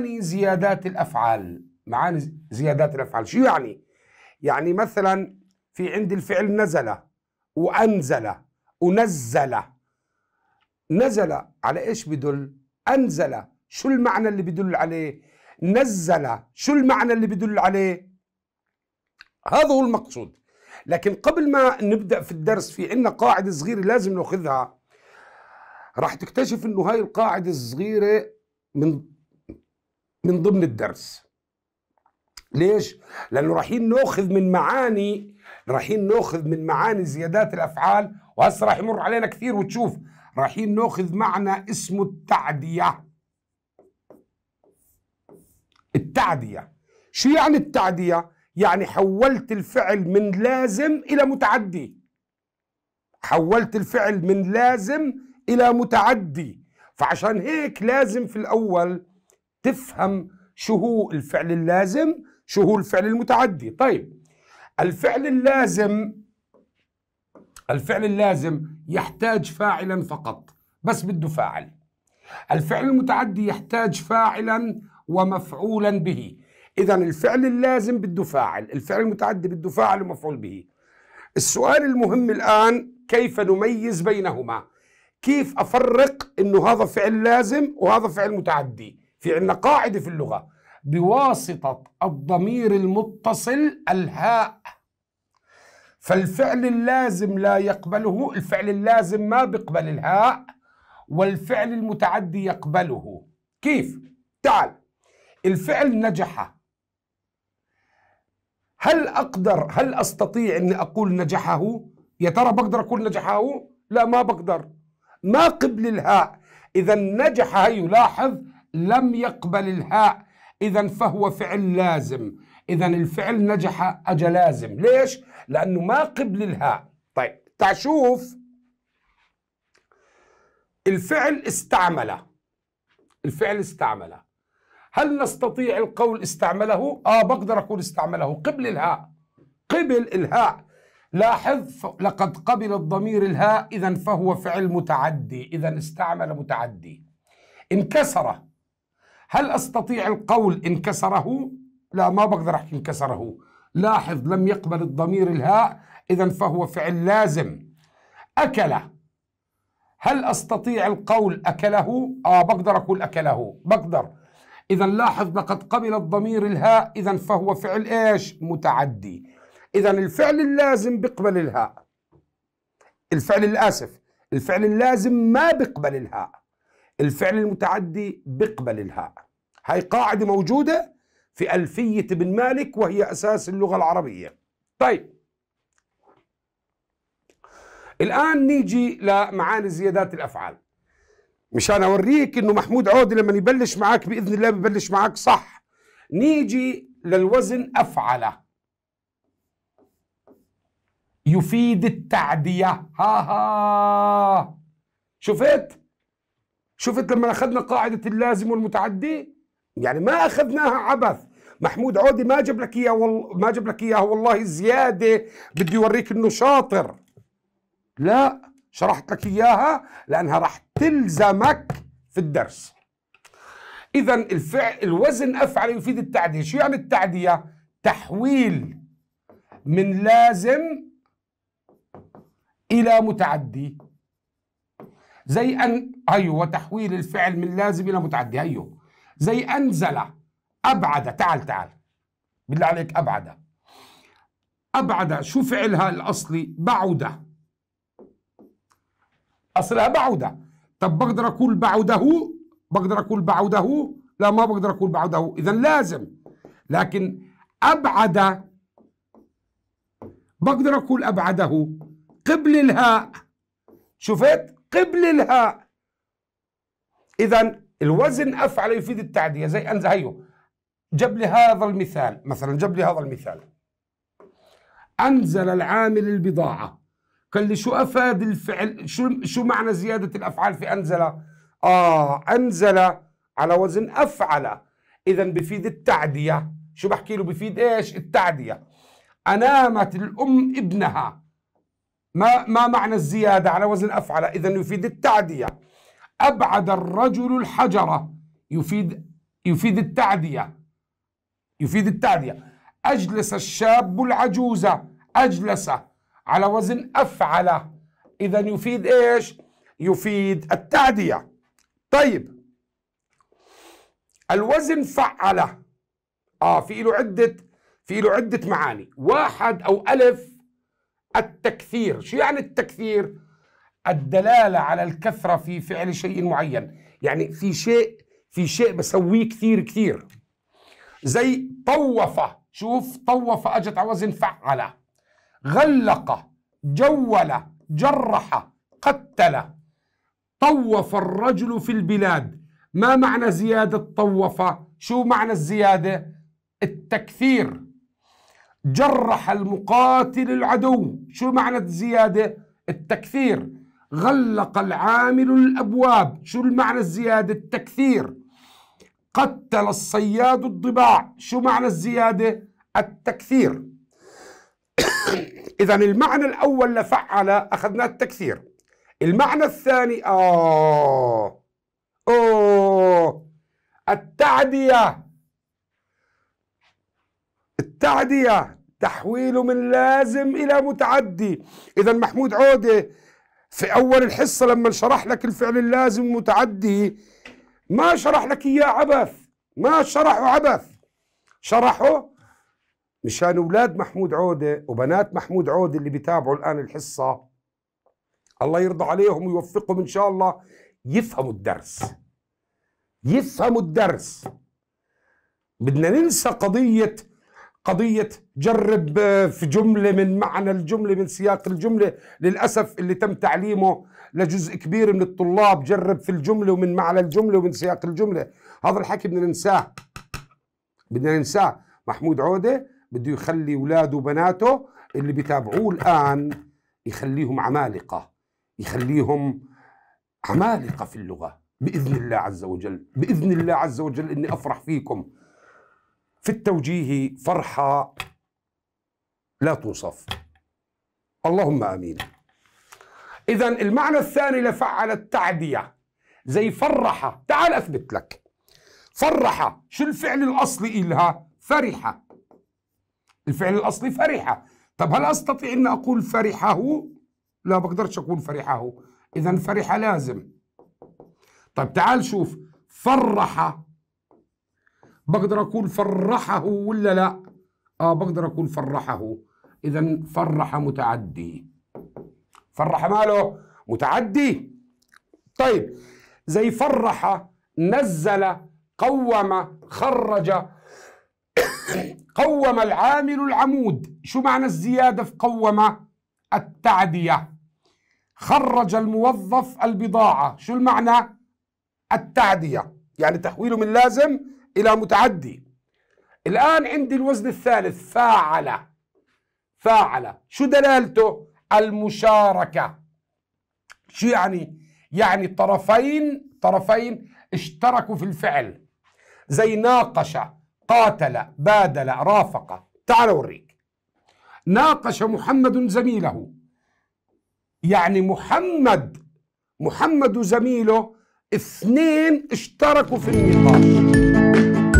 معاني زيادات الافعال معاني زيادات الافعال شو يعني يعني مثلا في عند الفعل نزل وانزل ونزل نزل على ايش بدل انزل شو المعنى اللي بدل عليه نزل شو المعنى اللي بدل عليه هذا هو المقصود لكن قبل ما نبدا في الدرس في عندنا قاعده صغيره لازم ناخذها راح تكتشف انه هاي القاعده الصغيره من من ضمن الدرس ليش؟ لأنه رايحين ناخذ من معاني رايحين ناخذ من معاني زيادات الأفعال وهسه راح يمر علينا كثير وتشوف رايحين ناخذ معنى اسمه التعدية التعدية شو يعني التعدية؟ يعني حولت الفعل من لازم إلى متعدي حولت الفعل من لازم إلى متعدي فعشان هيك لازم في الأول تفهم شو هو الفعل اللازم شو هو الفعل المتعدي طيب الفعل اللازم الفعل اللازم يحتاج فاعلا فقط بس بده فاعل الفعل المتعدي يحتاج فاعلا ومفعولا به اذا الفعل اللازم بده فاعل الفعل المتعدي بده فاعل ومفعول به السؤال المهم الان كيف نميز بينهما كيف افرق انه هذا فعل لازم وهذا فعل متعدي في عندنا قاعدة في اللغة بواسطة الضمير المتصل الهاء فالفعل اللازم لا يقبله الفعل اللازم ما بيقبل الهاء والفعل المتعدي يقبله كيف؟ تعال الفعل نجح هل أقدر هل أستطيع أن أقول نجحه؟ يا ترى بقدر أقول نجحه؟ لا ما بقدر ما قبل الهاء إذا نجح يلاحظ لم يقبل الهاء إذا فهو فعل لازم إذا الفعل نجح اجى لازم ليش؟ لأنه ما قبل الهاء طيب تعال شوف الفعل استعمله الفعل استعمله هل نستطيع القول استعمله؟ آه بقدر أقول استعمله قبل الهاء قبل الهاء لاحظ لقد قبل الضمير الهاء إذا فهو فعل متعدي إذا استعمل متعدي انكسر هل أستطيع القول انكسره؟ لا ما بقدر أحكي انكسره لاحظ لم يقبل الضمير الهاء إذا فهو فعل لازم أكل هل أستطيع القول أكله؟ آه بقدر أقول أكله بقدر إذا لاحظ لقد قبل الضمير الهاء إذا فهو فعل إيش؟ متعدي إذا الفعل اللازم بقبل الهاء الفعل الآسف الفعل اللازم ما بقبل الهاء الفعل المتعدي بيقبل الهاء هاي قاعدة موجودة في ألفية ابن مالك وهي أساس اللغة العربية طيب الآن نيجي لمعاني زيادات الأفعال مشان أوريك إنه محمود عودي لما يبلش معك بإذن الله ببلش معك صح نيجي للوزن أفعل يفيد التعدية ها ها شفت شفت لما اخذنا قاعده اللازم والمتعدي يعني ما اخذناها عبث محمود عودي ما جاب لك اياه والله ما جاب لك اياها والله زياده بده يوريك انه شاطر لا شرحت لك اياها لانها راح تلزمك في الدرس اذا الفعل الوزن افعل يفيد التعديه شو يعني التعديه تحويل من لازم الى متعدي زي أن أيوه وتحويل الفعل من لازم إلى متعدي أيوه زي أنزل أبعد تعال تعال بالله عليك أبعد أبعد شو فعلها الأصلي بعد أصلها بعد طب بقدر أقول بعده بقدر أقول بعده لا ما بقدر أقول بعده إذا لازم لكن أبعد بقدر أقول أبعده قبل الهاء شفت قبل الهاء اذا الوزن افعل يفيد التعديه زي انزل هيو جاب لي هذا المثال مثلا جاب لي هذا المثال انزل العامل البضاعه قال لي شو افاد الفعل شو شو معنى زياده الافعال في انزل اه انزل على وزن افعل اذا بفيد التعديه شو بحكي له بفيد ايش التعديه انامت الام ابنها ما ما معنى الزيادة على وزن أفعل إذا يفيد التعدية أبعد الرجل الحجرة يفيد يفيد التعدية يفيد التعدية أجلس الشاب العجوزة أجلس على وزن أفعل إذا يفيد إيش يفيد التعدية طيب الوزن فعل آه في له عدة في له عدة معاني واحد أو ألف التكثير شو يعني التكثير الدلاله على الكثره في فعل شيء معين يعني في شيء في شيء بسويه كثير كثير زي طوف شوف طوف اجت على وزن فعل غلق جول جرح قتل طوف الرجل في البلاد ما معنى زياده طوف شو معنى الزياده التكثير جرح المقاتل العدو شو معنى الزيادة؟ التكثير غلق العامل الأبواب شو المعنى الزيادة؟ التكثير قتل الصياد الضباع شو معنى الزيادة؟ التكثير إذا المعنى الأول لفعل أخذنا التكثير المعنى الثاني آه أوه التعدية التعدية تحويله من لازم إلى متعدي إذا محمود عودة في أول الحصة لما شرح لك الفعل اللازم المتعدي ما شرح لك إياه عبث ما شرحه عبث شرحه مشان أولاد محمود عودة وبنات محمود عودة اللي بيتابعوا الآن الحصة الله يرضى عليهم ويوفقهم إن شاء الله يفهموا الدرس يفهموا الدرس بدنا ننسى قضية قضية جرب آه، في جملة من معنى الجملة من سياق الجملة للأسف اللي تم تعليمه لجزء كبير من الطلاب جرب في الجملة ومن معنى الجملة ومن سياق الجملة هذا الحكي بدنا ننساه بدنا ننساه محمود عودة بده يخلي أولاده وبناته اللي بيتابعوه الآن يخليهم عمالقة يخليهم عمالقة في اللغة بإذن الله عز وجل بإذن الله عز وجل إني أفرح فيكم في التوجيه فرحة لا توصف اللهم امين اذا المعنى الثاني لفعل التعديه زي فرح تعال اثبت لك فرح شو الفعل الاصلي الها فرح الفعل الاصلي فرح طب هل استطيع ان اقول فرحه لا بقدرش اقول فرحه اذا فرح لازم طب تعال شوف فرح بقدر اقول فرحه ولا لا اه بقدر اقول فرحه اذا فرح متعدي فرح ماله متعدي طيب زي فرح نزل قوم خرج قوم العامل العمود شو معنى الزيادة في قوم التعدية خرج الموظف البضاعة شو المعنى التعدية يعني تحويله من لازم إلى متعدي الآن عندي الوزن الثالث فاعل فاعل شو دلالته المشاركة شو يعني يعني طرفين طرفين اشتركوا في الفعل زي ناقش قاتل بادل رافق تعال اوريك ناقش محمد زميله يعني محمد محمد وزميله اثنين اشتركوا في النقاش Thank you.